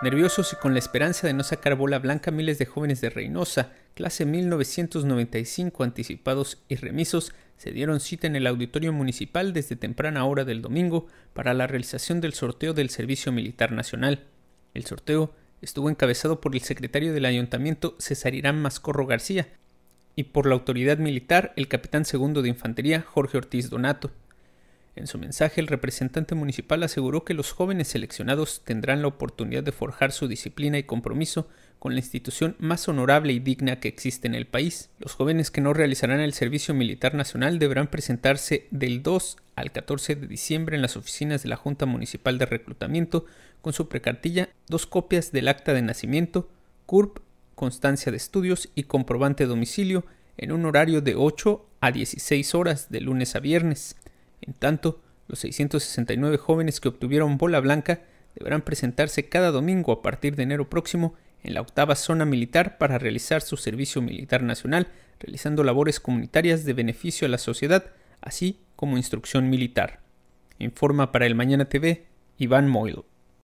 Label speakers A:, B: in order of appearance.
A: Nerviosos y con la esperanza de no sacar bola blanca, miles de jóvenes de Reynosa, clase 1995, anticipados y remisos, se dieron cita en el auditorio municipal desde temprana hora del domingo para la realización del sorteo del Servicio Militar Nacional. El sorteo estuvo encabezado por el secretario del ayuntamiento Cesar Irán Mascorro García y por la autoridad militar el capitán segundo de infantería Jorge Ortiz Donato. En su mensaje, el representante municipal aseguró que los jóvenes seleccionados tendrán la oportunidad de forjar su disciplina y compromiso con la institución más honorable y digna que existe en el país. Los jóvenes que no realizarán el servicio militar nacional deberán presentarse del 2 al 14 de diciembre en las oficinas de la Junta Municipal de Reclutamiento con su precartilla, dos copias del acta de nacimiento, CURP, constancia de estudios y comprobante de domicilio en un horario de 8 a 16 horas de lunes a viernes. En tanto, los 669 jóvenes que obtuvieron bola blanca deberán presentarse cada domingo a partir de enero próximo en la octava zona militar para realizar su servicio militar nacional, realizando labores comunitarias de beneficio a la sociedad, así como instrucción militar. Informa para el Mañana TV, Iván Moylo.